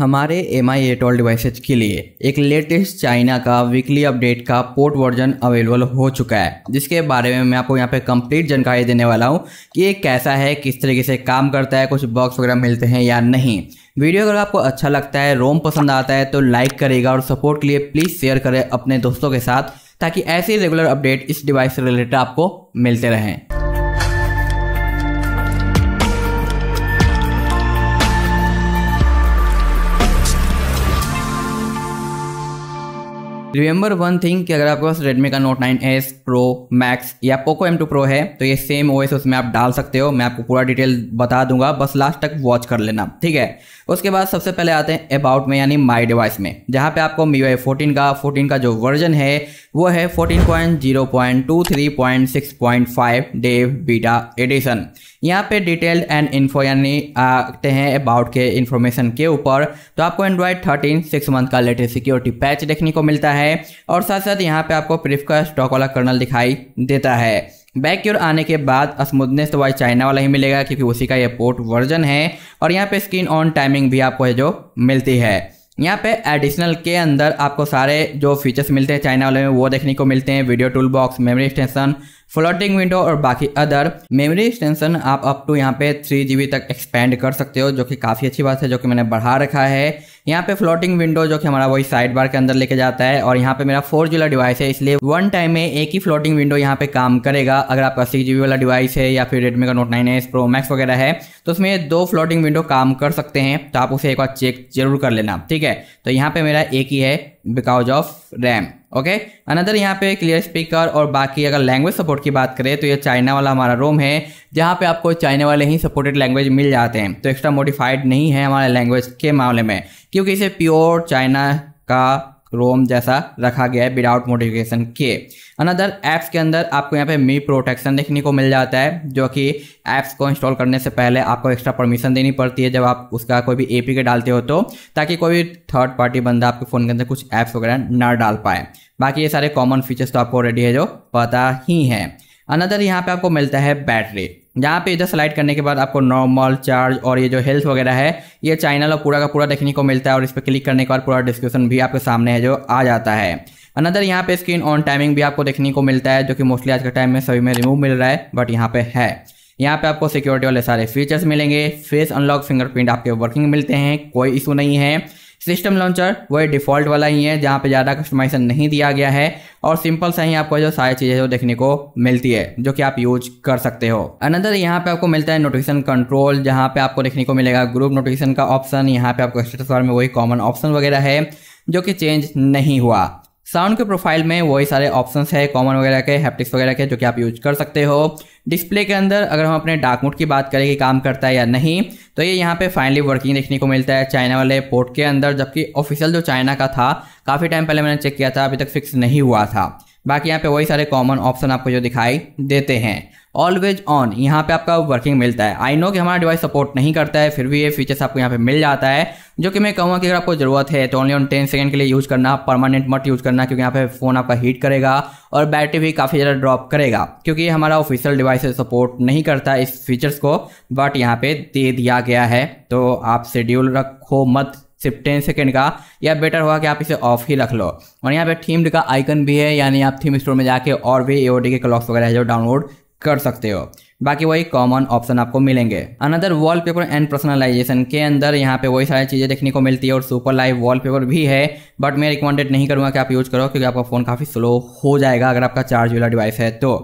हमारे M I at all devices के लिए एक लेटेस्ट चाइना का वीकली अपडेट का पोर्ट वर्जन अवेलेबल हो चुका है जिसके बारे में मैं आपको यहाँ पे कंप्लीट जानकारी देने वाला हूँ कि ये कैसा है किस तरीके से काम करता है कुछ बॉक्स वगैरह मिलते हैं या नहीं वीडियो अगर आपको अच्छा लगता है रोम पसंद आता है तो लाइक करेगा और सपोर्ट के लिए प्लीज़ शेयर करें अपने दोस्तों के साथ ताकि ऐसे रेगुलर अपडेट इस डिवाइस से रिलेटेड आपको मिलते रहें रिमेंबर वन थिंग कि अगर आपके पास रेडमी का note nine S pro max या पोको एम टू प्रो है तो ये सेम ओ उसमें आप डाल सकते हो मैं आपको पूरा डिटेल बता दूंगा बस लास्ट तक वॉच कर लेना ठीक है उसके बाद सबसे पहले आते हैं अबाउट में यानी माई डिवाइस में जहाँ पे आपको मी वाई फोर्टीन का फोर्टीन का जो वर्जन है वो है fourteen point zero point two three point six point five dev beta edition यहाँ पे डिटेल एंड इन्फो यानी आते हैं अबाउट के इन्फॉर्मेशन के ऊपर तो आपको एंड्रॉयड थर्टीन सिक्स मंथ का लेटेस्ट सिक्योरिटी पैच देखने को मिलता है है और साथ साथ यहाँ पे आपको प्रिफ का स्टॉक वाला कर्नल दिखाई देता है बैक की ओर आने के बाद स्मूथनेस तो वाई चाइना वाला ही मिलेगा क्योंकि उसी का ये पोर्ट वर्जन है और यहाँ पे स्क्रीन ऑन टाइमिंग भी आपको है जो मिलती है यहाँ पे एडिशनल के अंदर आपको सारे जो फीचर्स मिलते हैं चाइना वाले में वो देखने को मिलते हैं video tool box memory extension floating window और बाकी अदर मेमोरी एक्सटेंशन आप अप टू यहाँ पे थ्री जी तक एक्सपेंड कर सकते हो जो कि काफ़ी अच्छी बात है जो कि मैंने बढ़ा रखा है यहाँ पे फ्लोटिंग विंडो जो कि हमारा वही साइड बार के अंदर लेके जाता है और यहाँ पे मेरा फोर जी डिवाइस है इसलिए वन टाइम में एक ही फ्लोटिंग विंडो यहाँ पे काम करेगा अगर आपका सिक्स जी वाला डिवाइस है या फिर रेडमी का note nine S pro max वगैरह है तो उसमें दो फ्लोटिंग विंडो काम कर सकते हैं तो आप उसे एक बार चेक जरूर कर लेना ठीक है तो यहाँ पे मेरा एक ही है because of RAM okay another यहाँ पे क्लियर स्पीकर और बाकी अगर लैंग्वेज सपोर्ट की बात करें तो ये चाइना वाला हमारा रोम है जहाँ पे आपको चाइना वाले ही सपोर्टेड लैंग्वेज मिल जाते हैं तो एक्स्ट्रा मोडिफाइड नहीं है हमारे लैंग्वेज के मामले में क्योंकि इसे प्योर चाइना का रोम जैसा रखा गया है विदाउट मोडिफिकेशन के अनदर ऐप्स के अंदर आपको यहाँ पे मी प्रोटेक्शन देखने को मिल जाता है जो कि ऐप्स को इंस्टॉल करने से पहले आपको एक्स्ट्रा परमिशन देनी पड़ती है जब आप उसका कोई भी ए के डालते हो तो ताकि कोई भी थर्ड पार्टी बंदा आपके फ़ोन के अंदर कुछ ऐप्स वगैरह ना डाल पाए बाकी ये सारे कॉमन फीचर्स तो आपको ऑलरेडी है जो पता ही है अनदर यहाँ पे आपको मिलता है बैटरी यहाँ पे इधर स्लाइड करने के बाद आपको नॉर्मल चार्ज और ये जो हेल्थ वगैरह है ये चैनल और पूरा का पूरा देखने को मिलता है और इस पर क्लिक करने के बाद पूरा डिस्क्रिप्शन भी आपके सामने है जो आ जाता है अनदर यहाँ पे स्क्रीन ऑन टाइमिंग भी आपको देखने को मिलता है जो कि मोस्टली आज के टाइम में सभी में रिमूव मिल रहा है बट यहाँ पे है यहाँ पे आपको सिक्योरिटी वाले सारे फीचर्स मिलेंगे फेस अनलॉक फिंगरप्रिंट आपके वर्किंग मिलते हैं कोई इशू नहीं है सिस्टम लॉन्चर वही डिफ़ॉल्ट वाला ही है जहाँ पे ज़्यादा कस्टमाइजेशन नहीं दिया गया है और सिंपल सा ही आपको जो सारी चीज़ें जो देखने को मिलती है जो कि आप यूज कर सकते हो अनदर यहाँ पे आपको मिलता है नोटिफिकेशन कंट्रोल जहाँ पे आपको देखने को मिलेगा ग्रुप नोटिफिकेशन का ऑप्शन यहाँ पे आपको स्टेटस बार में वही कॉमन ऑप्शन वगैरह है जो कि चेंज नहीं हुआ साउंड के प्रोफाइल में वही सारे ऑप्शंस है कॉमन वगैरह के हैप्टिक्स वगैरह के जो कि आप यूज कर सकते हो डिस्प्ले के अंदर अगर हम अपने डार्क मोड की बात करें कि काम करता है या नहीं तो ये यहाँ पे फाइनली वर्किंग देखने को मिलता है चाइना वाले पोर्ट के अंदर जबकि ऑफिशियल जो चाइना का था काफ़ी टाइम पहले मैंने चेक किया था अभी तक फिक्स नहीं हुआ था बाकी यहाँ पे वही सारे कॉमन ऑप्शन आपको जो दिखाई देते हैं ऑलवेज ऑन यहाँ पे आपका वर्किंग मिलता है आई नो कि हमारा डिवाइस सपोर्ट नहीं करता है फिर भी ये फीचर्स आपको यहाँ पे मिल जाता है जो कि मैं कहूँगा कि अगर आपको ज़रूरत है तो ओनली ऑन टेन सेकेंड के लिए यूज़ करना परमानेंट मत यूज़ करना क्योंकि यहाँ पे फ़ोन आपका हीट करेगा और बैटरी भी काफ़ी ज़्यादा ड्रॉप करेगा क्योंकि ये हमारा ऑफिशियल डिवाइस सपोर्ट नहीं करता इस फीचर्स को बट यहाँ पर दे दिया गया है तो आप शेड्यूल रखो मत सिर्फ टेन सेकेंड का या बेटर हुआ कि आप इसे ऑफ ही रख लो और यहाँ पे थीम्ड का आइकन भी है यानी आप थीम स्टोर में जाके और भी ए के क्लॉक्स वगैरह है जो डाउनलोड कर सकते हो बाकी वही कॉमन ऑप्शन आपको मिलेंगे अनदर वॉलपेपर एंड पर्सनलाइजेशन के अंदर यहाँ पे वही सारी चीज़ें देखने को मिलती है और सुपर लाइव वॉलपेपर भी है बट मैं रिकमेंडेड नहीं करूँगा कि आप यूज़ करो क्योंकि आपका फ़ोन काफ़ी स्लो हो जाएगा अगर आपका चार्ज वाला डिवाइस है तो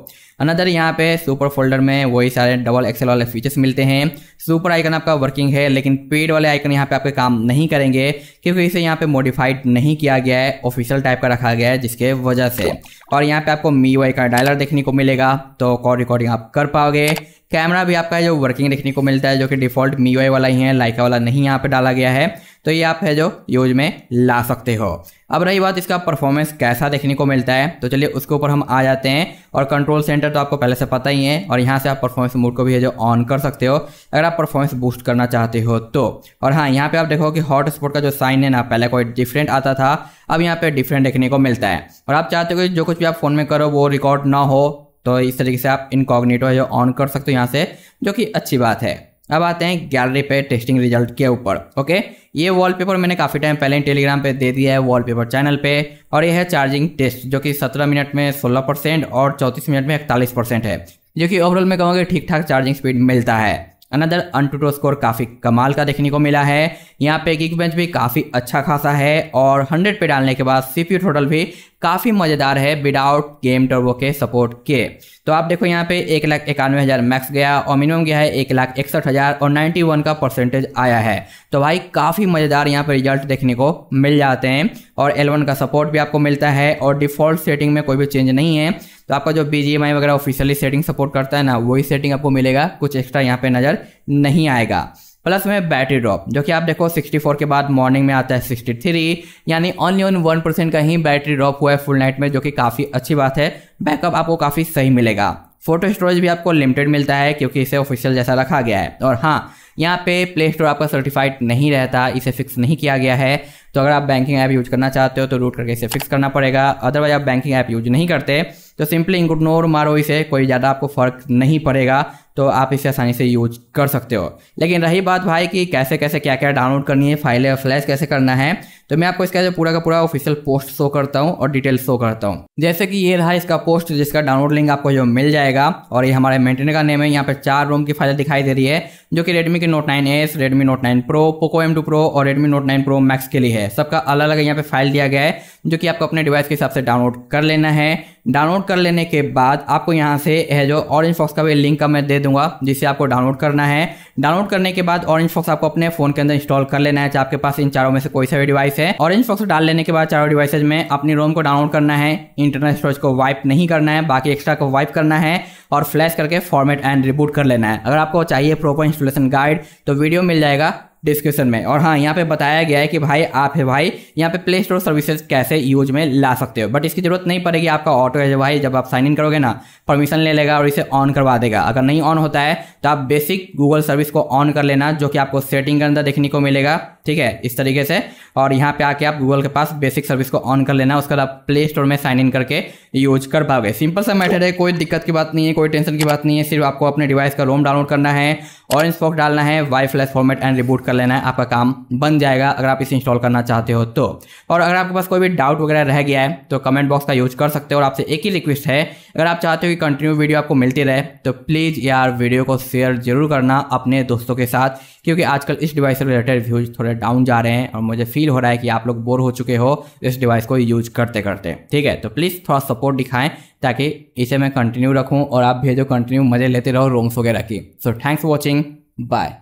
अनदर यहाँ पे सुपर फोल्डर में वही सारे डबल एक्सेल वाले फीचर्स मिलते हैं सुपर आइकन आपका वर्किंग है लेकिन पेड वाले आइकन यहाँ पे आपके काम नहीं करेंगे क्योंकि इसे यहाँ पे मॉडिफाइड नहीं किया गया है ऑफिशियल टाइप का रखा गया है जिसके वजह से और यहाँ पे आपको मी वाई का डायलर देखने को मिलेगा तो कॉल रिकॉर्डिंग आप कर पाओगे कैमरा भी आपका जो वर्किंग देखने को मिलता है जो कि डिफॉल्ट मी वाला ही है लाइका वाला नहीं यहाँ पर डाला गया है तो ये आप है जो यूज में ला सकते हो अब रही बात इसका परफॉर्मेंस कैसा देखने को मिलता है तो चलिए उसके ऊपर हम आ जाते हैं और कंट्रोल सेंटर तो आपको पहले से पता ही है और यहाँ से आप परफॉर्मेंस मोड को भी है जो ऑन कर सकते हो अगर आप परफॉर्मेंस बूस्ट करना चाहते हो तो और हाँ यहाँ पे आप देखो कि हॉट स्पॉट का जो साइन है ना पहले कोई डिफरेंट आता था अब यहाँ पे डिफरेंट देखने को मिलता है और आप चाहते हो कि जो कुछ भी आप फ़ोन में करो वो रिकॉर्ड ना हो तो इस तरीके से आप इनकॉग्नेटो है जो ऑन कर सकते हो यहाँ से जो कि अच्छी बात है अब आते हैं गैलरी पे टेस्टिंग रिजल्ट के ऊपर ओके ये वॉलपेपर मैंने काफ़ी टाइम पहले ही टेलीग्राम पे दे दिया है वॉलपेपर चैनल पे और ये है चार्जिंग टेस्ट जो कि 17 मिनट में 16 परसेंट और 34 मिनट में 41 परसेंट है जो कि ओवरऑल मैं कहूँगा ठीक ठाक चार्जिंग स्पीड मिलता है अनदर अनटूटो स्कोर काफ़ी कमाल का देखने को मिला है यहाँ पे गिग बेंच भी काफ़ी अच्छा खासा है और 100 पे डालने के बाद पी टोटल भी काफ़ी मज़ेदार है विदाउट गेम टर्बो के सपोर्ट के तो आप देखो यहाँ पे एक लाख इक्यानवे हज़ार मैक्स गया और मिनिमम गया है एक लाख इकसठ हज़ार और नाइन्टी वन का परसेंटेज आया है तो भाई काफ़ी मज़ेदार यहाँ पे रिजल्ट देखने को मिल जाते हैं और एल का सपोर्ट भी आपको मिलता है और डिफ़ॉल्ट सेटिंग में कोई भी चेंज नहीं है तो आपका जो बी वगैरह ऑफिशियली सेटिंग सपोर्ट करता है ना वही सेटिंग आपको मिलेगा कुछ एक्स्ट्रा यहाँ पे नज़र नहीं आएगा प्लस में बैटरी ड्रॉप जो कि आप देखो 64 के बाद मॉर्निंग में आता है 63 यानी ओनली ऑन वन परसेंट का ही बैटरी ड्रॉप हुआ है फुल नाइट में जो कि काफ़ी अच्छी बात है बैकअप आपको काफ़ी सही मिलेगा फोटो स्टोरेज भी आपको लिमिटेड मिलता है क्योंकि इसे ऑफिशियल जैसा रखा गया है और हाँ यहाँ पे प्ले स्टोर आपका सर्टिफाइड नहीं रहता इसे फिक्स नहीं किया गया है तो अगर आप बैंकिंग ऐप यूज करना चाहते हो तो रूट करके इसे फिक्स करना पड़ेगा अदरवाइज आप बैंकिंग ऐप यूज नहीं करते तो सिंपली इग्नोर मारो इसे कोई ज़्यादा आपको फ़र्क नहीं पड़ेगा तो आप इसे आसानी से यूज कर सकते हो लेकिन रही बात भाई कि कैसे कैसे क्या क्या डाउनलोड करनी है फाइलें और फ्लैश कैसे करना है तो मैं आपको इसका जो पूरा का पूरा ऑफिशियल पोस्ट शो करता हूँ और डिटेल शो करता हूँ जैसे कि ये रहा इसका पोस्ट जिसका डाउनलोड लिंक आपको जो मिल जाएगा और ये हमारे मेंटेनर का नेम है यहाँ पर चार रोम की फाइलें दिखाई दे रही है जो कि रेडमी के note nine S Redmi note nine pro Poco M two pro और Redmi note nine pro max के लिए है सबका अलग अलग यहाँ पे फाइल दिया गया है जो कि आपको अपने डिवाइस के हिसाब से डाउनलोड कर लेना है डाउनलोड कर लेने के बाद आपको यहाँ से है जो ऑरेंज फॉक्स का भी लिंक का मैं दे दूंगा जिसे आपको डाउनलोड करना है डाउनलोड करने के बाद ऑरेंज फॉक्स आपको अपने फोन के अंदर इंस्टॉल कर लेना है चाहे आपके पास इन चारों में से कोई सा भी डिवाइस है ऑरेंज फॉक्स डाल लेने के बाद चारों डिवाइसेज में अपनी रोम को डाउनलोड करना है इंटरनल स्टोरेज को वाइप नहीं करना है बाकी एक्स्ट्रा को वाइप करना है और फ्लैश करके फॉर्मेट एंड रिबूट कर लेना है अगर आपको चाहिए प्रॉपर इंस्टॉलेशन गाइड तो वीडियो मिल जाएगा डिस्क्रिप्शन में और हाँ यहाँ पे बताया गया है कि भाई आप है भाई यहाँ पे प्ले स्टोर सर्विसेज कैसे यूज में ला सकते हो बट इसकी जरूरत नहीं पड़ेगी आपका ऑटो है भाई जब आप साइन इन करोगे ना परमिशन ले लेगा और इसे ऑन करवा देगा अगर नहीं ऑन होता है तो आप बेसिक गूगल सर्विस को ऑन कर लेना जो कि आपको सेटिंग के अंदर देखने को मिलेगा ठीक है इस तरीके से और यहाँ पे आके आप गूगल के पास बेसिक सर्विस को ऑन कर लेना उसके बाद आप प्ले स्टोर में साइन इन करके यूज कर पाओगे सिंपल सा मैटर है कोई दिक्कत की बात नहीं है कोई टेंशन की बात नहीं है सिर्फ आपको अपने डिवाइस का रोम डाउनलोड करना है ऑरेंज फॉक डालना है वाई फ्लैश फॉर्मेट एंड रिबूट कर लेना है आपका काम बन जाएगा अगर आप इसे इंस्टॉल करना चाहते हो तो और अगर आपके पास कोई भी डाउट वगैरह रह गया है तो कमेंट बॉक्स का यूज कर सकते हो और आपसे एक ही रिक्वेस्ट है अगर आप चाहते हो कि कंटिन्यू वीडियो आपको मिलती रहे तो प्लीज़ यार वीडियो को शेयर जरूर करना अपने दोस्तों के साथ क्योंकि आजकल इस डिवाइस से रिलेटेड व्यूज थोड़े डाउन जा रहे हैं और मुझे फील हो रहा है कि आप लोग बोर हो चुके हो इस डिवाइस को यूज करते करते ठीक है तो प्लीज़ थोड़ा सपोर्ट दिखाएं ताकि इसे मैं कंटिन्यू रखूँ और आप भेजो कंटिन्यू मज़े लेते रहो रोम्स वगैरह की सो थैंक्स वॉचिंग बाय